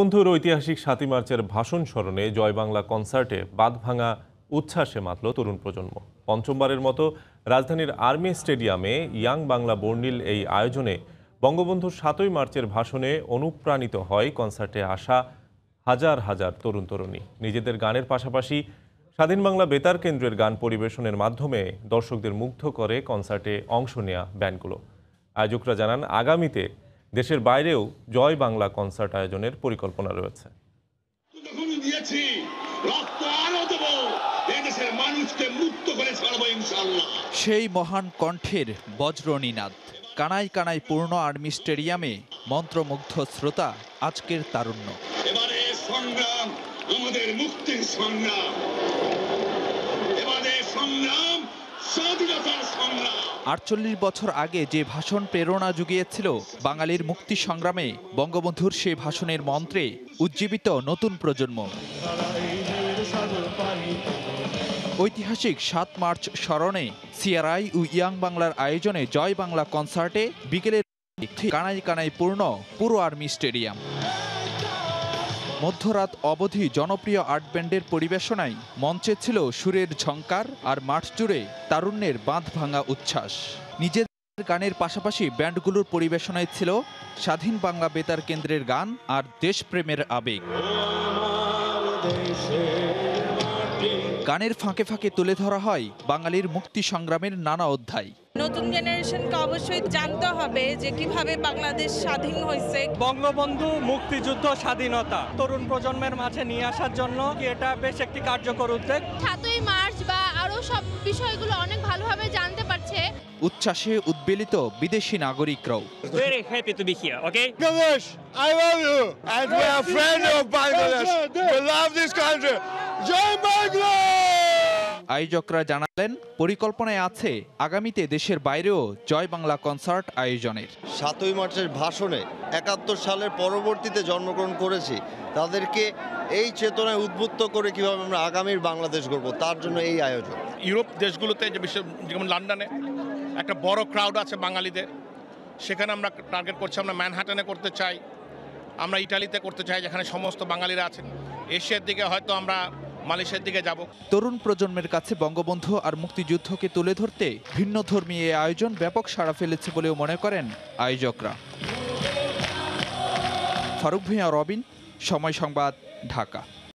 বন্ধুর ঐতিহাসিক সাতই মার্চের ভাষণ স্মরণে জয় বাংলা কনসার্টে বাদ ভাঙা উচ্ছ্বাসে মাতল তরুণ প্রজন্ম পঞ্চমবারের মতো রাজধানীর আর্মি স্টেডিয়ামে ইয়াং বাংলা বর্ণিল এই আয়োজনে বঙ্গবন্ধুর সাতই মার্চের ভাষণে অনুপ্রাণিত হয় কনসার্টে আসা হাজার হাজার তরুণ তরুণী নিজেদের গানের পাশাপাশি স্বাধীন বাংলা বেতার কেন্দ্রের গান পরিবেশনের মাধ্যমে দর্শকদের মুগ্ধ করে কনসার্টে অংশ নেয়া ব্যান্ডগুলো আয়োজকরা জানান আগামীতে দেশের বাইরেও জয় বাংলা কনসার্ট আয়োজনের পরিকল্পনা রয়েছে সেই মহান কণ্ঠের বজ্রনীনাদ কানাই কানাই পূর্ণ আর্মি স্টেডিয়ামে মন্ত্রমুগ্ধ শ্রোতা আজকের তারুণ্য সংগ্রাম আমাদের মুক্তির সংগ্রাম সংগ্রাম আটচল্লিশ বছর আগে যে ভাষণ প্রেরণা জুগিয়েছিল বাঙালির মুক্তি সংগ্রামে বঙ্গবন্ধুর সে ভাষণের মন্ত্রে উজ্জীবিত নতুন প্রজন্ম ঐতিহাসিক সাত মার্চ স্মরণে সিআরআই ও ইয়াং বাংলার আয়োজনে জয় বাংলা কনসার্টে বিকেলের কানাই কানাই পূর্ণ পুরো আর্মি স্টেডিয়াম মধ্যরাত অবধি জনপ্রিয় আর্ট ব্যান্ডের পরিবেশনায় মঞ্চে ছিল সুরের ঝঙ্কার আর মাঠ জুড়ে তারুণ্যের বাঁধ ভাঙা উচ্ছ্বাস নিজেদের গানের পাশাপাশি ব্যান্ডগুলোর পরিবেশনায় ছিল স্বাধীন বাংলা বেতার কেন্দ্রের গান আর দেশপ্রেমের আবেগ গানের ফাঁকে ফাঁকে তুলে ধরা হয় বাঙালির মুক্তি সংগ্রামের নানা অধ্যায় নতুন জেনারেশনকে অবশ্যই জানতে হবে যে কিভাবে বাংলাদেশ স্বাধীন হয়েছে বঙ্গবন্ধু মুক্তিযুদ্ধ স্বাধীনতা তরুণ প্রজন্মের মাঝে নিয়ে আসার জন্য এটা বেশ একটি কার্যকর উদ্যোগ সাতই মার্চ বা আরো সব বিষয়গুলো অনেক ভালোভাবে জানতে উচ্ছ্বাসে উদ্বেলিত বিদেশি নাগরিকরাও আয়োজকরা জানালেন পরিকল্পনায় আছে আগামীতে দেশের বাইরেও জয় বাংলা কনসার্ট আয়োজনের সাতই মার্চের ভাষণে একাত্তর সালের পরবর্তীতে জন্মগ্রহণ করেছি তাদেরকে এই চেতনায় উদ্বুদ্ধ করে কিভাবে আমরা আগামীর বাংলাদেশ গড়ব তার জন্য এই আয়োজন ইউরোপ দেশগুলোতে যেমন লন্ডনে একটা বড় ক্রাউড আছে বাঙালিদের সেখানে আমরা টার্গেট করছি আমরা ম্যানহাটনে করতে চাই আমরা ইটালিতে করতে চাই যেখানে সমস্ত বাঙালিরা আছেন এশিয়ার দিকে হয়তো আমরা মালয়েশিয়ার দিকে যাব তরুণ প্রজন্মের কাছে বঙ্গবন্ধু আর মুক্তিযুদ্ধকে তুলে ধরতে ভিন্ন ধর্মী এই আয়োজন ব্যাপক সাড়া ফেলেছে বলেও মনে করেন আয়োজকরা ফারুক ভূঁইয়া রবিন সময় সংবাদ ঢাকা